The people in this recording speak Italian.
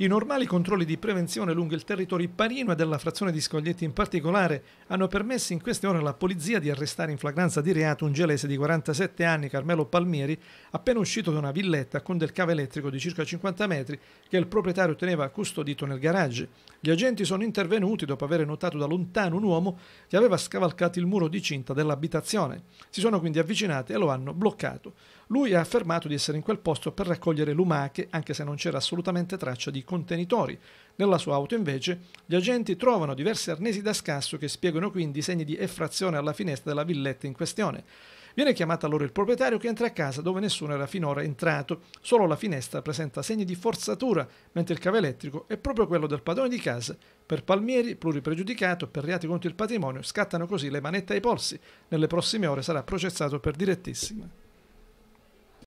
I normali controlli di prevenzione lungo il territorio parino e della frazione di Scoglietti in particolare hanno permesso in queste ore alla polizia di arrestare in flagranza di reato un gelese di 47 anni, Carmelo Palmieri, appena uscito da una villetta con del cavo elettrico di circa 50 metri che il proprietario teneva custodito nel garage. Gli agenti sono intervenuti dopo aver notato da lontano un uomo che aveva scavalcato il muro di cinta dell'abitazione. Si sono quindi avvicinati e lo hanno bloccato. Lui ha affermato di essere in quel posto per raccogliere lumache, anche se non c'era assolutamente traccia di contenitori. Nella sua auto invece gli agenti trovano diversi arnesi da scasso che spiegano quindi i segni di effrazione alla finestra della villetta in questione. Viene chiamato allora il proprietario che entra a casa dove nessuno era finora entrato, solo la finestra presenta segni di forzatura, mentre il cavo elettrico è proprio quello del padrone di casa. Per Palmieri, pluripregiudicato per reati contro il patrimonio, scattano così le manette ai polsi. Nelle prossime ore sarà processato per direttissima.